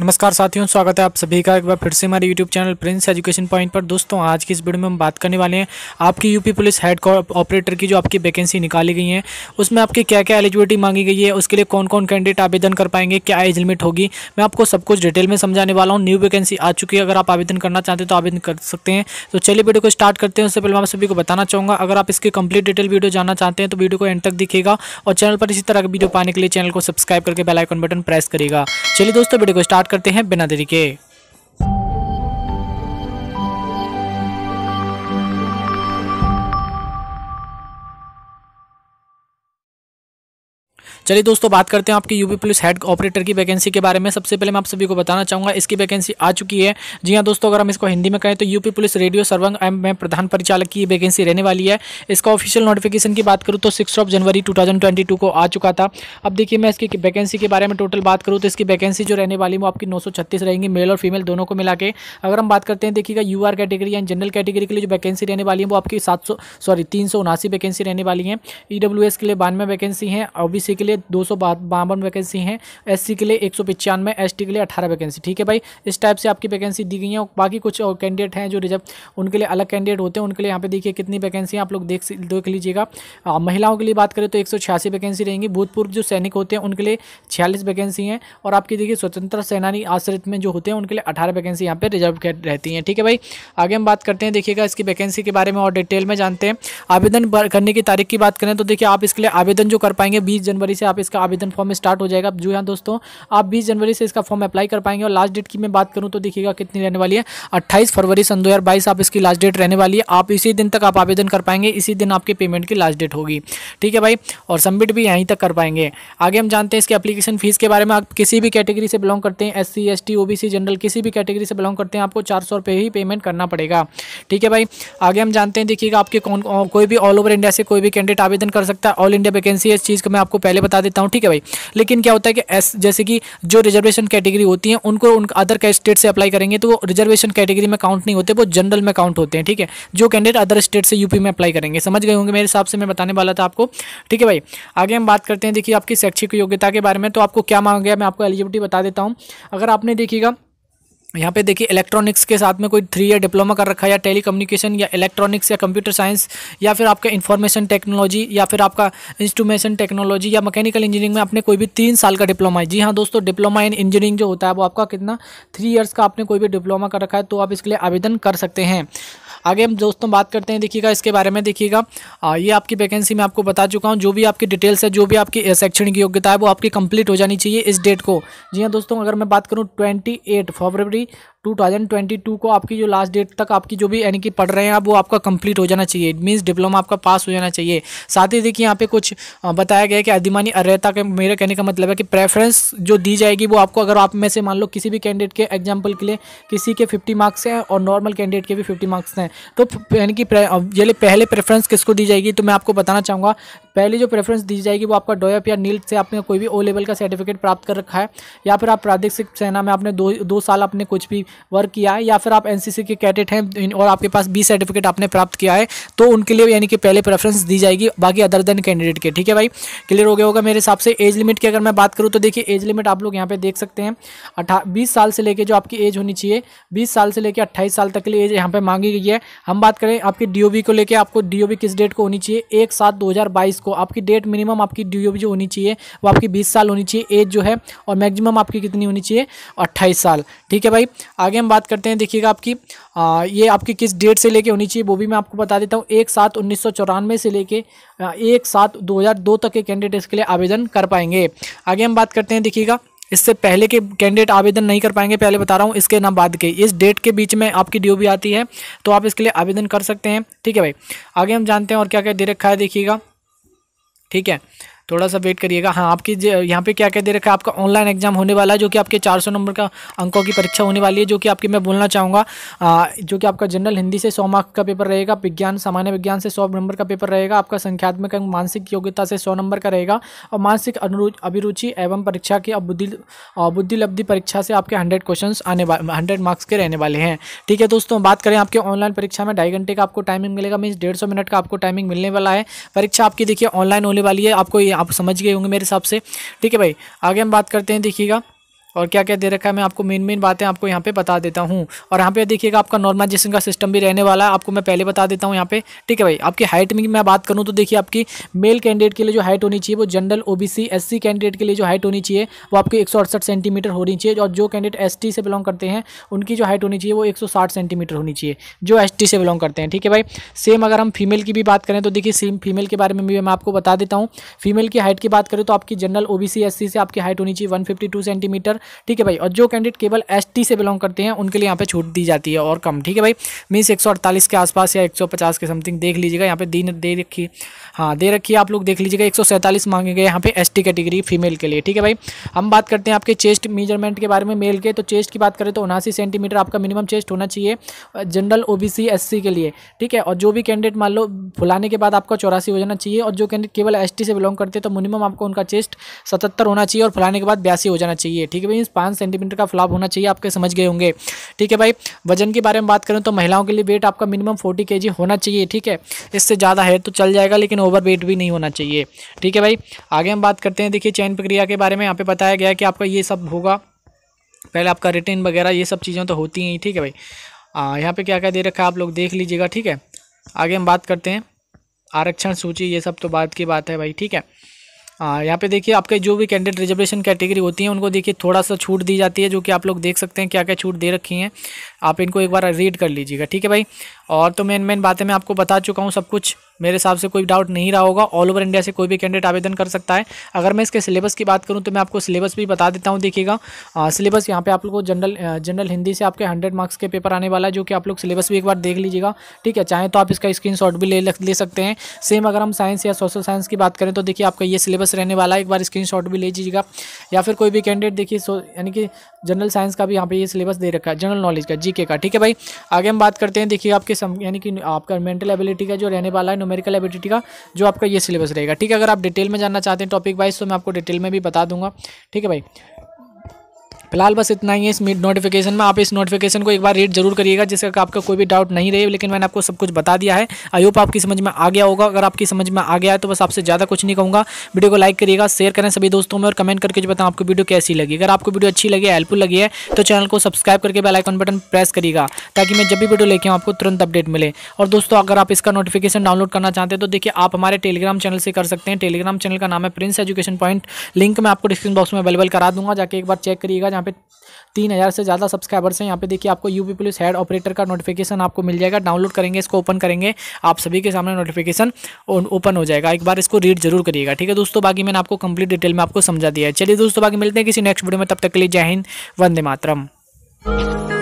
नमस्कार साथियों स्वागत है आप सभी का एक बार फिर से हमारे YouTube channel Prince Education Point पर दोस्तों आज की इस वीडियो में हम बात करने वाले हैं आपकी यूपी पुलिस हेड ऑपरेटर की जो आपकी वैकेंसी निकाली गई है उसमें आपकी क्या क्या एलिजिबिलिटी मांगी गई है उसके लिए कौन कौन कैंडिडेट आवेदन कर पाएंगे क्या एज लिमिट होगी मैं आपको सब कुछ डिटेल में समझाने वाला हूँ न्यू वैकेंसी आ चुकी है अगर आप आवेदन करना चाहते हैं तो आवेदन कर सकते हैं तो चलिए वीडियो को स्टार्ट करते हैं उससे पहले मैं आप सभी को बताना चाहूँगा अगर आप इसकी कंप्लीट डिटेल वीडियो जानना चाहते हैं तो वीडियो को एंड तक दिखेगा और चैनल पर इसी तरह की वीडियो पाने के लिए चैनल को सब्सक्राइब करके बेलाइकन बटन प्रेस करेगा चलिए दोस्तों वीडियो को स्टार्ट स्टार्ट करते हैं बिना देरी के चलिए दोस्तों बात करते हैं आपके यूपी पुलिस हेड ऑपरेटर की वैकेंसी के बारे में सबसे पहले मैं आप सभी को बताना चाहूँगा इसकी वैकेंसी आ चुकी है जी हाँ दोस्तों अगर हम इसको हिंदी में कहें तो यूपी पुलिस रेडियो सर्वंग एम में प्रधान परिचालक की वैकेंसी रहने वाली है इसका ऑफिशियल नोटिफिकेशन की बात करूँ तो सिक्स ऑफ जनवरी टू को आ चुका था अब देखिए मैं इसकी वैकेंसी के बारे में टोटल बात करूँ तो इसकी वैकेंसी जो रहने वाली वो आपकी नौ रहेंगी मेल और फीमेल दोनों को मिला के अगर हम बात करते हैं देखिएगा U category and general category के लिए जो वैकेंसी रहने वाली है वो आपकी सात सॉरी तीन वैकेंसी रहने वाली है ई e के लिए बानवे वैकेंसी है ओबीसी के लिए दो सौ बावन वैकेंसी हैं एससी के लिए एक सौ पचानवे एसटी के लिए अठारह वैकेंसी ठीक है भाई इस टाइप से आपकी वैकेंसी दी गई है बाकी कुछ और कैंडिडेट हैं जो रिजर्व उनके लिए अलग कैंडिडेट होते हैं उनके लिए यहाँ पे देखिए कितनी वैकेंसी आप लोग देख देख लीजिएगा महिलाओं के लिए बात करें तो एक वैकेंसी रहेंगी भूतपूर्व जो सैनिक होते हैं उनके लिए छियालीस वैकेंसी हैं और आपकी देखिए स्वतंत्र सेनानी आश्रित में जो होते हैं उनके लिए अठारह वैकेंसी यहाँ पर रिजर्व रहती हैं ठीक है भाई आगे हम बात करते हैं देखिएगा इसकी वैकेंसी के बारे में और डिटेल में जानते हैं आवेदन करने की तारीख की बात करें तो देखिए आप इसके लिए आवेदन जो कर पाएंगे बीस जनवरी से आप इसका आवेदन फॉर्म स्टार्ट हो जाएगा जो यहाँ दोस्तों आप बीस जनवरी से इसका फॉर्म अप्लाई कर पाएंगे और लास्ट डेट की मैं बात करूँ तो देखिएगा कितनी रहने वाली है अट्ठाईस फरवरी सन दो आप इसकी लास्ट डेट रहने वाली है आप इसी दिन तक आप आवेदन कर पाएंगे इसी दिन आपके पेमेंट की लास्ट डेट होगी ठीक है भाई और सबमिट भी यहीं तक कर पाएंगे आगे हम जानते हैं इसके अपलीकेशन फीस के बारे में आप किसी भी कैटेगरी से बिलोंग करते हैं S C S T O B C general किसी भी कैटेगरी से बिलोंग करते हैं आपको चार सौ रुपये ही पेमेंट करना पड़ेगा ठीक है भाई आगे हम जानते हैं देखिएगा आपके कौन कोई भी ऑल ओवर इंडिया से कोई भी कैंडिडेट आवेदन कर सकता है ऑल इंडिया वैकेंसी है इस चीज़ को मैं आपको पहले बता बता देता हूँ ठीक है भाई लेकिन क्या होता है कि एस जैसे कि जो रिजर्वेशन कैटेगरी होती है उनको उन अदर स्टेट से अप्लाई करेंगे तो वो रिजर्वेशन कैटेगरी में काउंट नहीं होते वो जनरल में काउंट होते हैं ठीक है जो कैंडिडेट अदर स्टेट से यूपी में अप्लाई करेंगे समझ गए होंगे मेरे हिसाब से मैं बताने वाला था आपको ठीक है भाई आगे हम बात करते हैं देखिए आपकी शैक्षिक योग्यता के बारे में तो आपको क्या मांगा गया मैं आपको एलिजिबिलिटी बता देता हूँ अगर आपने देखिएगा यहाँ पे देखिए इलेक्ट्रॉनिक्स के साथ में कोई थ्री ईयर डिप्लोमा कर रखा है या टेली कम्युनिकेशन या इलेक्ट्रॉनिक्स या कंप्यूटर साइंस या फिर आपका इन्फॉर्मेशन टेक्नोलॉजी या फिर आपका इंस्ट्रूमेशन टेक्नोलॉजी या मैकेनिकल इंजीनियरिंग में आपने कोई भी तीन साल का डिप्लोमा है जी हाँ दोस्तों डिप्लोमा इन इंजीनियरिंग जो होता है वो आपका कितना थ्री ईयर्स का आपने कोई भी डिप्लोमा कर रखा है तो आप इसके लिए आवेदन कर सकते हैं आगे हम दोस्तों बात करते हैं देखिएगा इसके बारे में देखिएगा ये आपकी वैकेंसी मैं आपको बता चुका हूँ जो भी आपकी डिटेल्स है जो भी आपकी शैक्षणिक योग्यता है वो आपकी कंप्लीट हो जानी चाहिए इस डेट को जी हाँ दोस्तों अगर मैं बात करूँ ट्वेंटी फरवरी 2022 को आपकी जो लास्ट डेट तक आपकी जो भी यानी कि पढ़ रहे हैं आप वो आपका कंप्लीट हो जाना चाहिए इट मीन्स डिप्लोमा आपका पास हो जाना चाहिए साथ ही देखिए यहाँ पे कुछ बताया गया कि अधिमानी अर्यता के मेरे कहने का मतलब है कि प्रेफरेंस जो दी जाएगी वो आपको अगर आप में से मान लो किसी भी कैंडिडेट के एग्जाम्पल के लिए किसी के फिफ्टी मार्क्स हैं और नॉर्मल कैंडिडेट के भी फिफ्टी मार्क्स हैं तो यानी कि पहले प्रेफरेंस किसको दी जाएगी तो मैं आपको बताना चाहूँगा पहली जो प्रेफरेंस दी जाएगी वो आपका डोएप या नील से आपने कोई भी ओ लेवल का सर्टिफिकेट प्राप्त कर रखा है या फिर आप प्रादेशिक सेना में आपने दो दो साल आपने कुछ भी वर्क किया है या फिर आप एन के कैडेट हैं और आपके पास बी सर्टिफिकेट आपने प्राप्त किया है तो उनके लिए यानी कि पहले प्रेफरेंस दी जाएगी बाकी अदर देन कैंडिडेट के ठीक है भाई क्लियर हो गया होगा मेरे हिसाब से एज लिमिट की अगर मैं बात करूँ तो देखिए एज लिमिट आप लोग यहाँ पे देख सकते हैं अठा बीस साल से लेकर जो आपकी एज होनी चाहिए बीस साल से लेकर अट्ठाईस साल तक के लिए एज यहाँ पर मांगी गई है हम बात करें आपकी डी को लेकर आपको डी किस डेट को होनी चाहिए एक सात दो को को आपकी डेट मिनिमम आपकी ड्यू जो होनी चाहिए वो आपकी बीस साल होनी चाहिए एज जो है और मैक्सिमम आपकी कितनी होनी चाहिए अट्ठाईस साल ठीक है भाई आगे हम बात करते हैं देखिएगा आपकी आ, ये आपकी किस डेट से लेके होनी चाहिए वो भी मैं आपको बता देता हूँ एक सात उन्नीस से लेके एक सात दो तक के कैंडिडेट्स के लिए आवेदन कर पाएंगे आगे हम बात करते हैं देखिएगा इससे पहले के कैंडिडेट आवेदन नहीं कर पाएंगे पहले बता रहा हूँ इसके नाम बाद के इस डेट के बीच में आपकी ड्यू भी आती है तो आप इसके लिए आवेदन कर सकते हैं ठीक है भाई आगे हम जानते हैं और क्या क्या दे रखा है देखिएगा ठीक है थोड़ा सा वेट करिएगा हाँ आपकी यहाँ पे क्या कह दे रखा है आपका ऑनलाइन एग्जाम होने वाला है जो कि आपके 400 नंबर का अंकों की परीक्षा होने वाली है जो कि आपकी मैं बोलना चाहूँगा जो कि आपका जनरल हिंदी से सौ मार्क्स का पेपर रहेगा विज्ञान सामान्य विज्ञान से सौ नंबर का पेपर रहेगा आपका संख्यात्मक अंक मानसिक योग्यता से सौ नंबर का रहेगा और मानसिक अभिरुचि एवं परीक्षा की बुद्धि बुद्धिलब्धि परीक्षा से आपके हंड्रेड क्वेश्चन आने हंड्रेड मार्क्स के रहने वाले हैं ठीक है दोस्तों बात करें आपके ऑनलाइन परीक्षा में ढाई घंटे का आपको टाइमिंग मिलेगा मीन्स डेढ़ मिनट का आपको टाइमिंग मिलने वाला है परीक्षा आपकी देखिए ऑनलाइन होने वाली है आपको आप समझ गए होंगे मेरे हिसाब से ठीक है भाई आगे हम बात करते हैं देखिएगा और क्या क्या दे रखा है मैं आपको मेन मेन बातें आपको यहाँ पे बता देता हूँ और यहाँ पे देखिएगा आपका नॉर्मलाइजेशन का सिस्टम भी रहने वाला है आपको मैं पहले बता देता हूँ यहाँ पे ठीक है भाई आपकी हाइट में मैं बात करूँ तो देखिए आपकी मेल कैंडिडेट के लिए जो हाइट होनी चाहिए वो जनरल ओ बी कैंडिडेट के लिए जो हाइट होनी चाहिए वो आपकी एक सेंटीमीटर होनी चाहिए और जो कैंडिडेट एस से बिलोंग करते हैं उनकी जो हाइट होनी चाहिए वो एक सेंटीमीटर होनी चाहिए जो एस से बिलोंग करते हैं ठीक है भाई सेम अगर हम फीमेल की भी बात करें तो देखिए सेम फीमेल के बारे में भी मैं आपको बता देता हूँ फीमेल की हाइट की बात करें तो आपकी जनरल ओ बी से आपकी हाइट होनी चाहिए वन सेंटीमीटर ठीक है भाई और जो कैंडिडेट केवल एस से बिलोंग करते हैं उनके लिए यहाँ पर छूट दी जाती है और कम ठीक है भाई मीन्स एक के आसपास या एक के समथिंग देख लीजिएगा यहाँ पे दिन दे रखी हाँ दे रखी आप लोग देख लीजिएगा एक मांगे गए यहाँ पे एस कैटेगरी फीमेल के लिए ठीक है भाई हम बात करते हैं आपके चेस्ट मेजरमेंट के बारे में मेल के तो चेस्ट की बात करें तो उनासी सेंटीमीटर आपका मिनिमम चेस्ट होना चाहिए जनरल ओ बी के लिए ठीक है और जो भी कैंडिडेट मान लो फुलाने के बाद आपका चौरासी हो जाना चाहिए और जो कैंडिडेट केवल एस से बिलोंग करते हैं तो मिनिमम आपको उनका चेस्ट सतहत्तर होना चाहिए और फुलाने के बाद बयासी हो जाना चाहिए ठीक है कि भाई पाँच सेंटीमीटर का फ्लॉप होना चाहिए आपके समझ गए होंगे ठीक है भाई वजन के बारे में बात करें तो महिलाओं के लिए वेट आपका मिनिमम फोर्टी के होना चाहिए ठीक है इससे ज़्यादा है तो चल जाएगा लेकिन ओवर वेट भी नहीं होना चाहिए ठीक है भाई आगे हम बात करते हैं देखिए चयन प्रक्रिया के बारे में यहाँ पे बताया गया कि आपका ये सब होगा पहले आपका रिटर्न वगैरह ये सब चीज़ें तो होती हैं ठीक है भाई आ, यहाँ पे क्या क्या दे रखा है आप लोग देख लीजिएगा ठीक है आगे हम बात करते हैं आरक्षण सूची ये सब तो बात की बात है भाई ठीक है हाँ, यहाँ पे देखिए आपके जो भी कैंडिडेट रिजर्वेशन कैटेगरी होती है उनको देखिए थोड़ा सा छूट दी जाती है जो कि आप लोग देख सकते हैं क्या क्या छूट दे रखी हैं आप इनको एक बार रीड कर लीजिएगा ठीक है भाई और तो मेन मेन बातें मैं आपको बता चुका हूँ सब कुछ मेरे हिसाब से कोई डाउट नहीं रहा होगा ऑल ओवर इंडिया से कोई भी कैंडिडेट आवेदन कर सकता है अगर मैं इसके सिलेबस की बात करूँ तो मैं आपको सिलेबस भी बता देता हूँ देखिएगा सिलेबस यहाँ पे आप लोग को जनरल जनरल हिंदी से आपके हंड्रेड मार्क्स के पेपर आने वाला है जो कि आप लोग सिलेबस भी एक बार देख लीजिएगा ठीक है चाहें तो आप इसका स्क्रीन भी ले ले सकते हैं सेम अगर हम साइंस या सोशल साइंस की बात करें तो देखिए आपका ये सिलेबस रहने वाला है एक बार स्क्रीन भी ले लीजिएगा या फिर कोई भी कैंडिडेट देखिए यानी कि जनरल साइंस का भी यहाँ पर ये सिलेबस दे रखा है जनरल नॉलेज का जी का ठीक है भाई आगे हम बात करते हैं देखिए आपके यानी कि आपका मेंटल एबिलिटी का जो रहने वाला है न्यूमेरिकल एबिलिटी का जो आपका ये सिलेबस रहेगा ठीक है अगर आप डिटेल में जानना चाहते हैं टॉपिक वाइज तो मैं आपको डिटेल में भी बता दूंगा ठीक है भाई फिलहाल बस इतना ही है इस नोटिफिकेशन में आप इस नोटिफिकेशन को एक बार रीड जरूर करिएगा जिससे आपका कोई भी डाउट नहीं रहे लेकिन मैंने आपको सब कुछ बता दिया है आई होप आपकी समझ में आ गया होगा अगर आपकी समझ में आ गया है तो बस आपसे ज़्यादा कुछ नहीं कहूँगा वीडियो को लाइक करिएगा शेयर करें सभी दोस्तों में और कमेंट करके जो बताऊँ आपको वीडियो कैसी लगी अगर आपको वीडियो अच्छी लगी हेल्पफुल लगी है तो चैनल को सब्सक्राइब करके बेलाइकॉन बटन प्रेस करिएगा ताकि मैं जब भी वीडियो लेके आऊँ आपको तुरंत अपडेट मिले और दोस्तों अगर आप इसका नोटिफिकेशन डाउनलोड करना चाहते हैं तो देखिए आप हमारे टेलीग्राम चैनल से कर सकते हैं टेलीग्राम चैनल का नाम है प्रिंस एजुकेशन पॉइंट लिंक मैं आपको डिस्क्रिप्शन बॉक्स में अवेलेबल करा दूंगा जाके एक बार चेक करिएगा यहाँ पे तीन हज़ार से ज़्यादा सब्सक्राइबर्स हैं यहाँ पे देखिए आपको यूपी पुलिस हेड ऑपरेटर का नोटिफिकेशन आपको मिल जाएगा डाउनलोड करेंगे इसको ओपन करेंगे आप सभी के सामने नोटिफिकेशन ओपन हो जाएगा एक बार इसको रीड जरूर करिएगा ठीक है दोस्तों बाकी मैंने आपको कंप्लीट डिटेल में आपको समझा दिया है चलिए दोस्तों बाकी मिलते हैं किसी नेक्स्ट वीडियो में तब तक के लिए जय हिंद वंदे मातरम